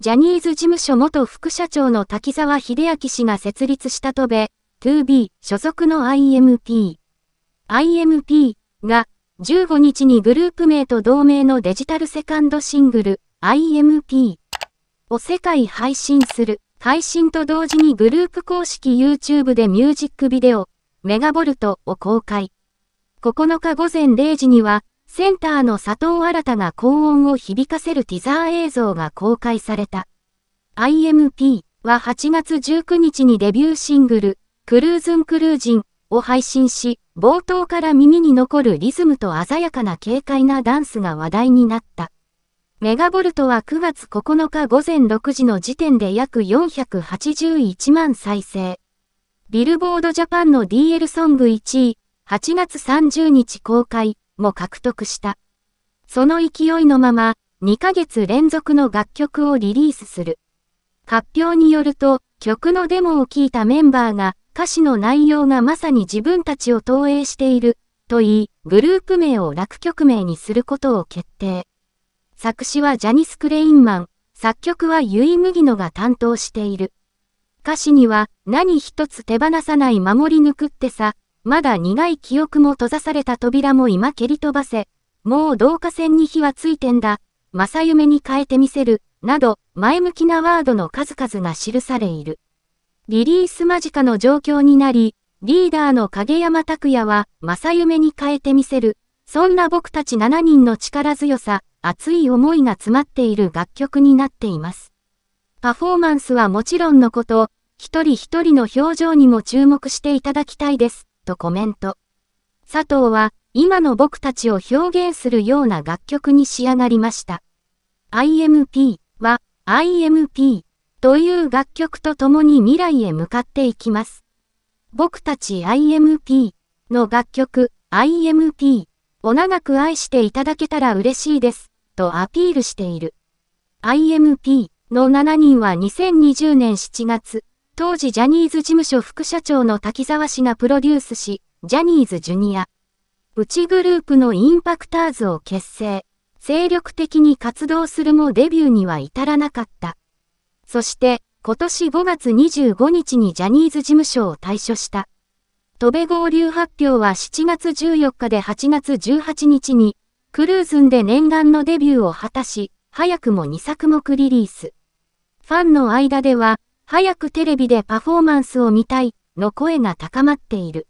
ジャニーズ事務所元副社長の滝沢秀明氏が設立したとべ、2B 所属の IMP。IMP が15日にグループ名と同名のデジタルセカンドシングル IMP を世界配信する。配信と同時にグループ公式 YouTube でミュージックビデオメガボルトを公開。9日午前0時にはセンターの佐藤新が高音を響かせるティザー映像が公開された。IMP は8月19日にデビューシングル、クルーズンクルージンを配信し、冒頭から耳に残るリズムと鮮やかな軽快なダンスが話題になった。メガボルトは9月9日午前6時の時点で約481万再生。ビルボードジャパンの DL ソング1位、8月30日公開、も獲得した。その勢いのまま、2ヶ月連続の楽曲をリリースする。発表によると、曲のデモを聞いたメンバーが、歌詞の内容がまさに自分たちを投影している、と言い、グループ名を楽曲名にすることを決定。作詞はジャニス・クレインマン、作曲はユイ・ムギノが担当している。歌詞には、何一つ手放さない守り抜くってさ、まだ苦い記憶も閉ざされた扉も今蹴り飛ばせ、もう導火線に火はついてんだ、正夢に変えてみせる、など、前向きなワードの数々が記されいる。リリース間近の状況になり、リーダーの影山拓也は、正夢に変えてみせる、そんな僕たち7人の力強さ、熱い思いが詰まっている楽曲になっています。パフォーマンスはもちろんのこと、一人一人の表情にも注目していただきたいです。とコメント。佐藤は、今の僕たちを表現するような楽曲に仕上がりました。IMP は IMP という楽曲と共に未来へ向かっていきます。僕たち IMP の楽曲 IMP を長く愛していただけたら嬉しいですとアピールしている。IMP の7人は2020年7月、当時ジャニーズ事務所副社長の滝沢氏がプロデュースし、ジャニーズジュニア、内グループのインパクターズを結成、精力的に活動するもデビューには至らなかった。そして、今年5月25日にジャニーズ事務所を退所した。戸部合流発表は7月14日で8月18日に、クルーズンで念願のデビューを果たし、早くも2作目リリース。ファンの間では、早くテレビでパフォーマンスを見たいの声が高まっている。